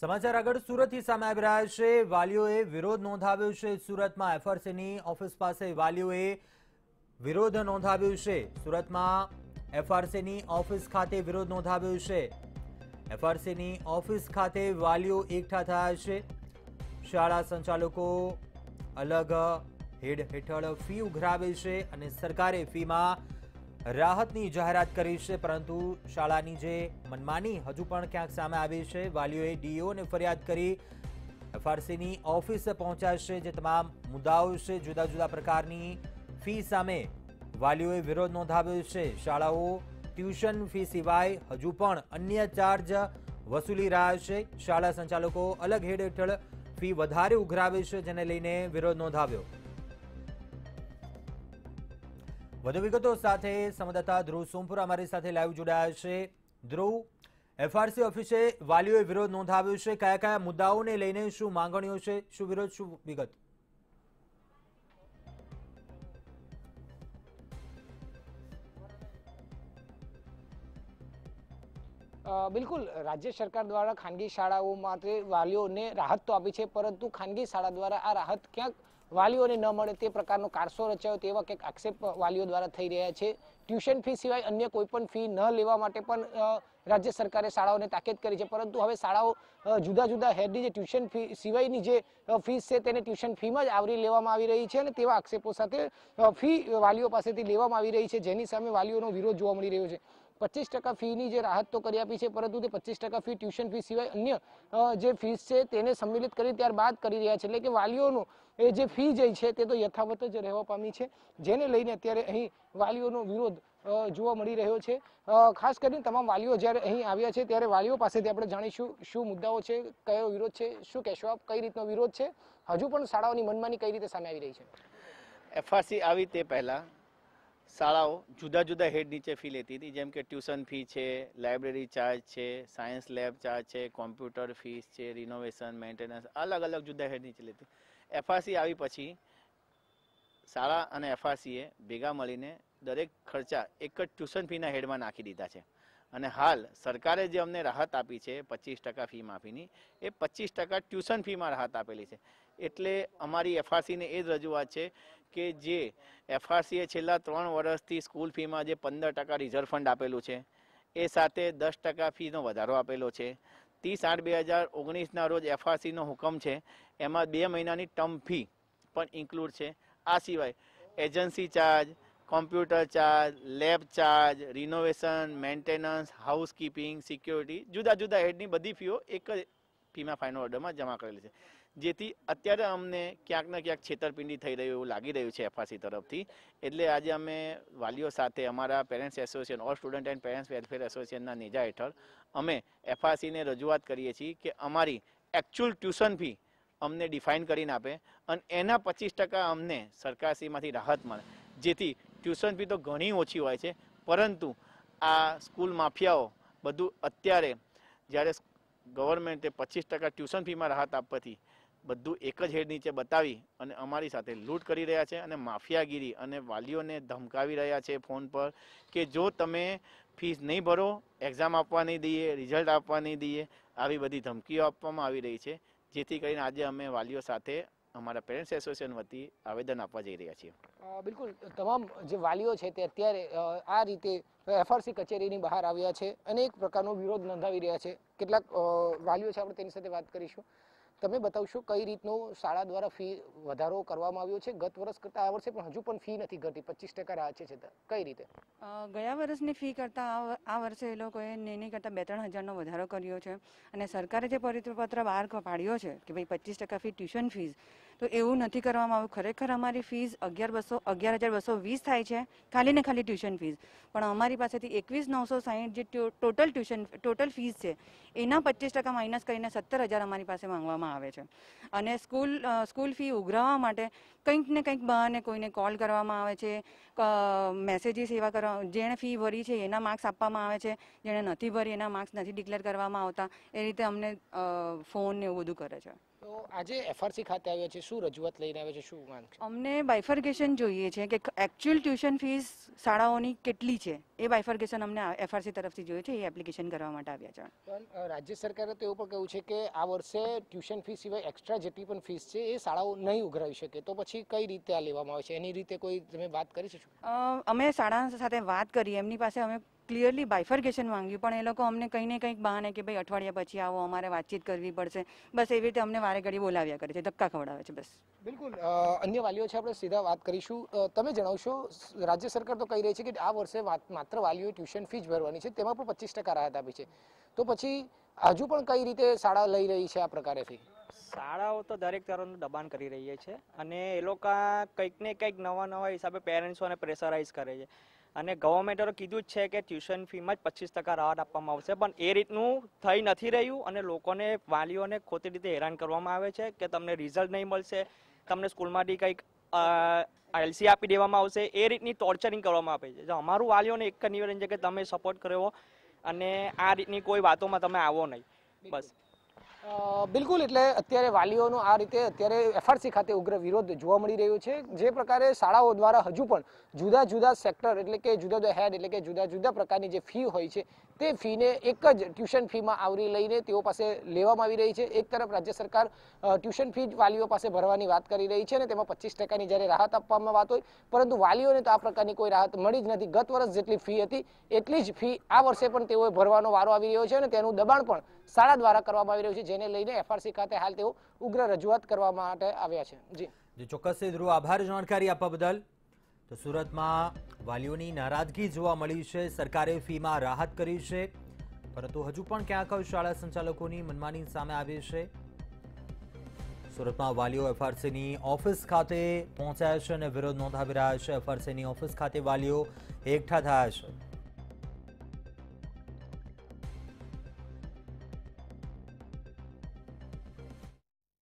સમાચાર આગળ સુરતથી સામે આવી રહ્યા છે વાલીઓએ વિરોધ નોંધાવ્યો છે સુરતમાં એફઆરસીની ઓફિસ પાસે વાલીઓએ વિરોધ નોંધાવ્યો છે સુરતમાં એફઆરસીની ઓફિસ ખાતે વિરોધ નોંધાવ્યો છે એફઆરસીની ઓફિસ ખાતે વાલીઓ એકઠા થયા છે શાળા સંચાલકો અલગ હેડ હેઠળ ફી ઉઘરાવે છે અને સરકારે ફીમાં રાહતની જાહેરાત કરી છે પરંતુ શાળાની જે મનમાની હજુ પણ ક્યાંક સામે આવી છે વાલીઓએ ડીઓને ફરિયાદ કરી એફઆરસીની ઓફિસે પહોંચાડશે જે તમામ મુદ્દાઓ છે જુદા જુદા પ્રકારની ફી સામે વાલીઓએ વિરોધ નોંધાવ્યો છે શાળાઓ ટ્યુશન ફી સિવાય હજુ પણ અન્ય ચાર્જ વસૂલી રહ્યા છે શાળા સંચાલકો અલગ હેડ હેઠળ ફી વધારે ઉઘરાવે છે જેને લઈને વિરોધ નોંધાવ્યો વધુ વિગતો સાથે સંવાદદાતા ધ્રુવ સોમપુર અમારી સાથે લાઈવ જોડાયા છે ધ્રુવ એફઆરસી ઓફિસે વાલીઓએ વિરોધ નોંધાવ્યો છે કયા કયા મુદ્દાઓને લઈને શું માંગણીઓ છે શું વિરોધ શું વિગત બિલકુલ રાજ્ય સરકાર દ્વારા ખાનગી શાળાઓ માટે વાલીઓને રાહત તો આપી છે પરંતુ ખાનગી શાળા દ્વારા આ રાહત ક્યાંક વાલીઓને ન મળે તે પ્રકારનો કારસો રચાયો તેવા કંઈક આક્ષેપ વાલીઓ દ્વારા થઈ રહ્યા છે ટ્યુશન ફી સિવાય અન્ય કોઈપણ ફી ન લેવા માટે પણ રાજ્ય સરકારે શાળાઓને તાકીદ કરી છે પરંતુ હવે શાળાઓ જુદા જુદા હેડની જે ટ્યુશન ફી સિવાયની જે ફીસ છે તેને ટ્યુશન ફીમાં જ આવરી લેવામાં આવી રહી છે અને તેવા આક્ષેપો સાથે ફી વાલીઓ પાસેથી લેવામાં આવી રહી છે જેની સામે વાલીઓનો વિરોધ જોવા મળી રહ્યો છે પચીસ ટકા ફીની જે રાહત તો કરી આપી છે પરંતુ તે પચીસ ટકા ફી ટ્યુશન ફી સિવાય અન્ય જે ફીસ છે તેને સંમિલિત કરી ત્યારબાદ કરી રહ્યા છે એટલે કે વાલીઓનો એ જે ફી જે છે તે તો યથાવત જ રહેવા પામી છે જેને લઈને અત્યારે અહીં વાલીઓનો વિરોધ જોવા મળી રહ્યો છે ખાસ કરીને તમામ વાલીઓ જ્યારે અહીં આવ્યા છે ત્યારે વાલીઓ પાસેથી આપણે જાણીશું શું મુદ્દાઓ છે કયો વિરોધ છે શું કહેશો આપ કઈ રીતનો વિરોધ છે હજુ પણ શાળાઓની મનમાની કઈ રીતે સામે આવી રહી છે એફઆરસી આવી તે પહેલાં શાળાઓ જુદા જુદા હેડ નીચે ફી લેતી હતી જેમ કે ટ્યુશન ફી છે લાઇબ્રેરી ચાર્જ છે સાયન્સ લેબ ચાર્જ છે કોમ્પ્યુટર ફીસ છે રિનોવેશન મેન્ટેનન્સ અલગ અલગ જુદા હેડ નીચે લેતી એફઆરસી આવી પછી શાળા અને એફઆરસીએ ભેગા મળીને દરેક ખર્ચા એક જ ટ્યુશન ફીના હેડમાં નાખી દીધા છે અને હાલ સરકારે જે અમને રાહત આપી છે પચીસ ટકા ફી માફીની એ પચીસ ટકા ટ્યુશન ફીમાં રાહત આપેલી છે એટલે અમારી એફઆરસીને એ જ રજૂઆત છે કે જે એફઆરસીએ છેલ્લા ત્રણ વર્ષથી સ્કૂલ ફીમાં જે પંદર ટકા રિઝર્વ ફંડ આપેલું છે એ સાથે દસ ટકા ફીનો વધારો આપેલો છે ત્રીસ આઠ બે હજાર ઓગણીસના રોજ એફઆરસીનો હુકમ છે એમાં બે મહિનાની ટર્મ ફી પણ ઇન્ક્લુડ છે આ સિવાય agency charge computer charge lab charge renovation maintenance housekeeping security જુદા જુદા હેડની બધી ફીઓ એક જ ફીમાં ફાઇનલ ઓર્ડરમાં જમા કરેલી છે જેથી અત્યારે અમને ક્યાંક ને ક્યાંક છેતરપિંડી થઈ રહ્યું એવું લાગી રહ્યું છે એફઆરસી તરફથી એટલે આજે અમે વાલીઓ સાથે અમારા parents association all student and parents welfare એસોસિએશનના નેજા હેઠળ અમે એફઆરસીને રજૂઆત કરીએ છીએ કે અમારી એકચ્યુઅલ ટ્યુશન ફી અમને ડિફાઇન કરીને આપે અને એના પચીસ ટકા અમને સરકારશ્રીમાંથી રાહત મળે જેથી ટ્યુશન ફી તો ઘણી ઓછી હોય છે પરંતુ આ સ્કૂલ માફિયાઓ બધું અત્યારે જ્યારે ગવર્મેન્ટે પચીસ ટકા ટ્યુશન ફીમાં રાહત આપવાથી બધું એક જ હેડ નીચે બતાવી અને અમારી સાથે લૂંટ કરી રહ્યા છે અને માફિયાગીરી અને વાલીઓને ધમકાવી રહ્યા છે ફોન પર કે જો તમે ફીસ નહીં ભરો એક્ઝામ આપવા નહીં દઈએ રિઝલ્ટ આપવા નહીં દઈએ આવી બધી ધમકીઓ આપવામાં આવી રહી છે જેથી કરીને આજે અમે વાલીઓ સાથે અમારા પેરેન્ટ્સ એસોસિએશન વતી આવેદન આપવા જઈ રહ્યા છીએ બિલકુલ તમામ જે વાલીઓ છે તે અત્યારે આ રીતે એફઆરસી કચેરીની બહાર આવ્યા છે અને એક પ્રકારનો વિરોધ નોંધાવી રહ્યા છે કેટલાક વાલીઓ છે આપણે તેની સાથે વાત કરીશું તમે બતાવશો કઈ રીતનો શાળા દ્વારા ફી વધારો કરવામાં આવ્યો છે ગત વર્ષ કરતાં આ વર્ષે પણ હજુ પણ ફી નથી ઘટી પચીસ ટકા રાહ છે કઈ રીતે ગયા વર્ષની ફી કરતાં આ વર્ષે એ લોકોએ એની કરતાં બે ત્રણ હજારનો વધારો કર્યો છે અને સરકારે જે પરિત્રપત્ર બહાર પાડ્યો છે કે ભાઈ પચીસ ટકા ફી ટ્યુશન ફીઝ તો એવું નથી કરવામાં આવ્યું ખરેખર અમારી ફીસ અગિયાર બસો અગિયાર હજાર બસો વીસ થાય છે ખાલી ને ખાલી ટ્યુશન ફીસ પણ અમારી પાસેથી એકવીસ નવસો સાહીઠ જે ટોટલ ટ્યુશન ટોટલ ફીસ છે એના પચીસ ટકા માઇનસ કરીને સત્તર હજાર અમારી પાસે માંગવામાં આવે છે અને સ્કૂલ સ્કૂલ ફી ઉઘરાવવા માટે કંઈક ને કંઈક બહાને કોઈને કોલ કરવામાં આવે છે મેસેજીસ એવા કરવા જેણે ફી ભરી છે એના માર્ક્સ આપવામાં આવે છે જેણે નથી ભરી એના માર્ક્સ નથી ડિક્લેર કરવામાં આવતા એ રીતે અમને ફોન ને એવું બધું કરે છે તો આજે એફઆરસી ખાતે આવ્યા છે શું રજૂઆત લઈને આવ્યા છે શું માંગ છે અમને બાયફર્ગેશન જોઈએ છે કે એકચ્યુઅલ ટ્યુશન ફીસ શાળાઓની કેટલી છે એ બાયફર્ગેશન અમને એફઆરસી તરફથી જોઈએ છે એ એપ્લિકેશન કરવા માટે આવ્યા છે પણ રાજ્ય સરકારે તો એવું પણ કહ્યું છે કે આ વર્ષે ટ્યુશન ફી સિવાય એક્સ્ટ્રા જેટલી પણ ફીસ છે એ શાળાઓ નહીં ઉઘરાવી શકે તો પછી કઈ રીતે આ લેવામાં આવે છે એની રીતે કોઈ તમે વાત કરી શકો અમે શાળા સાથે વાત કરી એમની પાસે અમે ક્લિયરલી બાયફર્ગેશન માંગ્યું પણ એ લોકો અમને કંઈ ને કંઈક બહાને કે ભાઈ અઠવાડિયા પછી આવો અમારે વાતચીત કરવી પડશે બસ એવી રીતે અમને વારે ઘડી બોલાવ્યા કરે છે ધક્કા ખવડાવે છે બસ બિલકુલ અન્ય વાલીઓ છે આપણે સીધા વાત કરીશું તમે જણાવશો રાજ્ય સરકાર તો કહી રહી છે કે આ વર્ષે માત્ર વાલીઓ ટ્યુશન ફી ભરવાની છે તેમાં પણ પચીસ ટકા રાહત આપી છે તો પછી હજુ પણ કઈ રીતે શાળા લઈ રહી છે આ પ્રકારે ફી શાળાઓ તો દરેક તરફનું દબાણ કરી રહી છે અને એ લોકો કંઈક ને કંઈક નવા નવા હિસાબે પેરેન્ટ્સોને પ્રેશરાઇઝ કરે છે અને ગવર્મેન્ટે કીધું જ છે કે ટ્યુશન ફીમાં જ પચીસ ટકા રાહત આપવામાં આવશે પણ એ રીતનું થઈ નથી રહ્યું અને લોકોને વાલીઓને ખોટી રીતે હેરાન કરવામાં આવે છે કે તમને રિઝલ્ટ નહીં મળશે તમને સ્કૂલમાંથી કંઈક એલસી આપી દેવામાં આવશે એ રીતની ટોર્ચરિંગ કરવામાં આવે છે અમારું વાલીઓને એક જ નિવેદન છે કે તમે સપોર્ટ કર્યો અને આ રીતની કોઈ વાતોમાં તમે આવો નહીં બસ બિલકુલ એટલે અત્યારે વાલીઓનો આ રીતે અત્યારે એફઆરસી ખાતે ઉગ્ર વિરોધ જોવા મળી રહ્યો છે જે પ્રકારે શાળાઓ દ્વારા હજુ પણ જુદા જુદા સેક્ટર એટલે કે જુદા જુદા હેડ એટલે કે જુદા જુદા પ્રકારની જે ફી હોય છે તે ફીને એક જ ટ્યુશન ફીમાં આવરી લઈને તેઓ પાસે લેવામાં આવી રહી છે એક તરફ રાજ્ય સરકાર ટ્યુશન ફી વાલીઓ પાસે ભરવાની વાત કરી રહી છે અને તેમાં પચીસ ટકાની જ્યારે રાહત આપવામાં વાત હોય પરંતુ વાલીઓને તો આ પ્રકારની કોઈ રાહત મળી જ નથી ગત વર્ષ જેટલી ફી હતી એટલી જ ફી આ વર્ષે પણ તેઓએ ભરવાનો વારો આવી રહ્યો છે અને તેનું દબાણ પણ શાળા દ્વારા કરવામાં આવી રહ્યું છે જેને લઈને એફઆરસી ખાતે હાલ તેઓ ઉગ્ર રજૂઆત કરવા માટે આવ્યા છે જી ચોક્કસ ધ્રુવ આભાર જાણકારી આપવા બદલ તો સુરતમાં વાલીઓની નારાજગી જોવા મળી છે સરકારે ફીમાં રાહત કરી છે પરંતુ હજુ પણ ક્યાંક શાળા સંચાલકોની મનમાની સામે આવી છે સુરતમાં વાલીઓ એફઆરસીની ઓફિસ ખાતે પહોંચ્યા છે અને વિરોધ નોંધાવી રહ્યા છે એફઆરસીની ઓફિસ ખાતે વાલીઓ એકઠા થયા છે